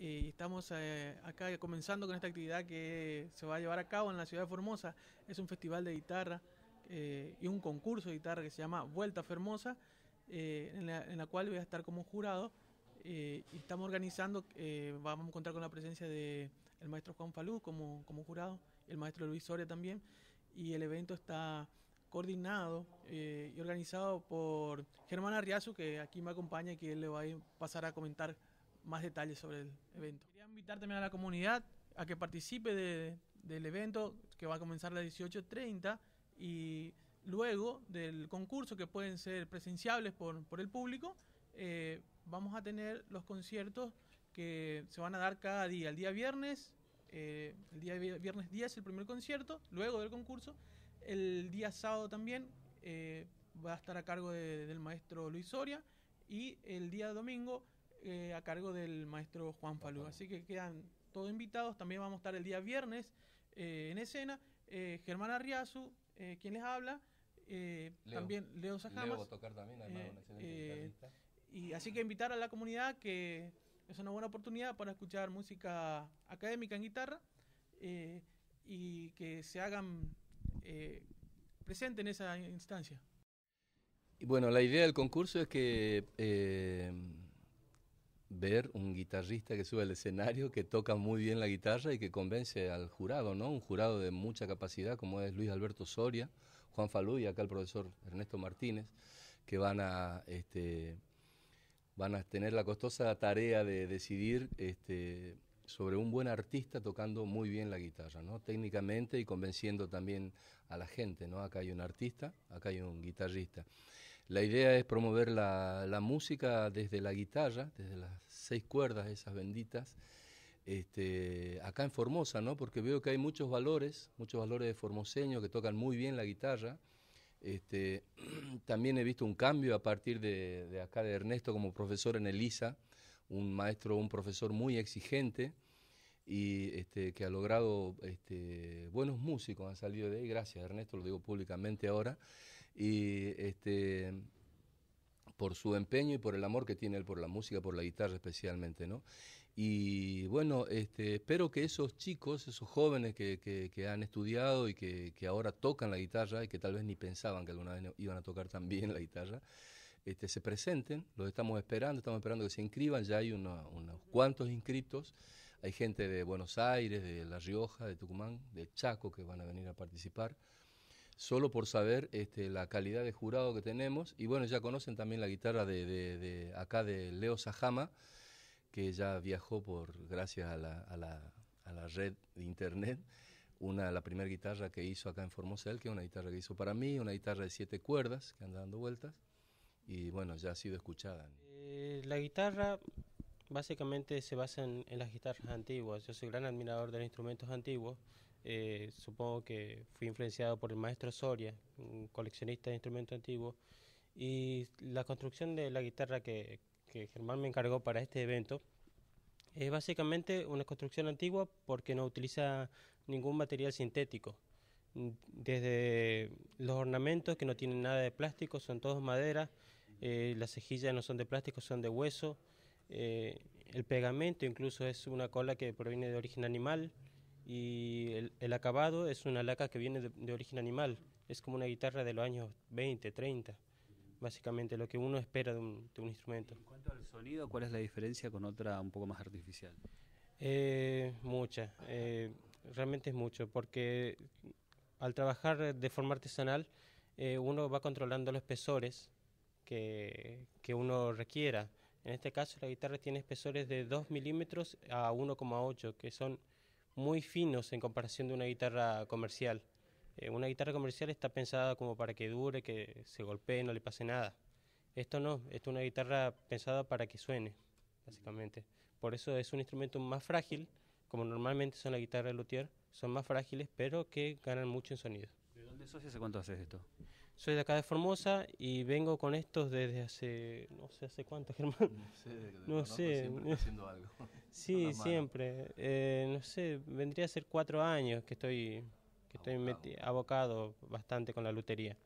Eh, y estamos eh, acá comenzando con esta actividad que se va a llevar a cabo en la ciudad de Formosa. Es un festival de guitarra eh, y un concurso de guitarra que se llama Vuelta Formosa, en, la, cual voy a estar como jurado. y estamos organizando, vamos a contar con la presencia del el maestro Juan Falú como, como jurado, el maestro Luis Soria también, y el evento está coordinado y organizado por Germán Arriazu, que aquí me acompaña y que él le va a pasar a comentar más detalles sobre el evento. Quería invitar también a la comunidad a que participe del evento que va a comenzar a las 18.30 y luego del concurso que pueden ser presenciables por, por el público, eh, vamos a tener los conciertos que se van a dar cada día. El día viernes, eh, el día viernes 10 el primer concierto, luego del concurso. El día sábado también eh, va a estar a cargo del maestro Luis Soria y el día domingo eh, a cargo del maestro Juan Palú. Así que quedan todos invitados. También vamos a estar el día viernes eh, en escena. Eh, Germán Arriazu, quien les habla. También Leo Sajamas. también, y así que invitar a la comunidad que es una buena oportunidad para escuchar música académica en guitarra y que se hagan presentes en esa instancia. Y bueno, la idea del concurso es que ver un guitarrista que sube al escenario, que toca muy bien la guitarra y que convence al jurado, ¿no? Un jurado de mucha capacidad como es Luis Alberto Soria, Juan Falú y acá el profesor Ernesto Martínez, que van a, este, van a tener la costosa tarea de decidir este, sobre un buen artista tocando muy bien la guitarra, ¿no? Técnicamente y convenciendo también a la gente, ¿no? Acá hay un artista, acá hay un guitarrista. La idea es promover la, música desde la guitarra, desde las seis cuerdas, esas benditas, este, acá en Formosa, ¿no? Porque veo que hay muchos valores, muchos valores de formoseños que tocan muy bien la guitarra. Este, también he visto un cambio a partir de, acá de Ernesto como profesor en Elisa, un maestro, un profesor muy exigente y este, que ha logrado buenos músicos, han salido de ahí, gracias Ernesto, lo digo públicamente ahora y este, por su empeño y por el amor que tiene él por la música, por la guitarra especialmente, ¿no? Y bueno, este, espero que esos chicos, esos jóvenes que, han estudiado y que, ahora tocan la guitarra y que tal vez ni pensaban que alguna vez iban a tocar tan bien la guitarra, este, se presenten, los estamos esperando, estamos esperando que se inscriban, ya hay unos cuantos inscritos, hay gente de Buenos Aires, de La Rioja, de Tucumán, de Chaco que van a venir a participar solo por saber este, la calidad de jurado que tenemos. Y bueno, ya conocen también la guitarra de, acá de Leo Sajama, que ya viajó por, gracias a la, red de internet, una, la primera guitarra que hizo acá en Formosel, que es una guitarra que hizo para mí, una guitarra de siete cuerdas que anda dando vueltas. Y bueno, ya ha sido escuchada. Eh, la guitarra básicamente se basa en, en las guitarras antiguas. Yo soy gran admirador de los instrumentos antiguos eh, supongo que fui influenciado por el maestro Soria, un coleccionista de instrumentos antiguos, y la construcción de la guitarra que, Germán me encargó para este evento es básicamente una construcción antigua porque no utiliza ningún material sintético. Desde los ornamentos que no tienen nada de plástico, son todos madera, eh, las cejillas no son de plástico, son de hueso, eh, el pegamento incluso es una cola que proviene de origen animal, y el, acabado es una laca que viene de, origen animal, es como una guitarra de los años 20, 30, básicamente lo que uno espera de un, instrumento. En cuanto al sonido, ¿cuál es la diferencia con otra un poco más artificial? Eh, mucha, eh, realmente es mucho, porque al trabajar de forma artesanal eh, uno va controlando los espesores que, que uno requiera. En este caso la guitarra tiene espesores de 2 milímetros a 1,8, que son muy finos en comparación de una guitarra comercial. Eh, una guitarra comercial está pensada como para que dure, que se golpee, no le pase nada. Esto no, esto es una guitarra pensada para que suene, básicamente. Por eso es un instrumento más frágil, como normalmente son las guitarras de luthier, son más frágiles, pero que ganan mucho en sonido. ¿De dónde sos y hace cuánto haces esto? Soy de acá de Formosa y vengo con estos desde hace, no sé hace cuánto, Germán. No sé, no sé. haciendo Sí, siempre. Eh, no sé, vendría a ser cuatro años que estoy, que estoy abocado bastante con la lutería.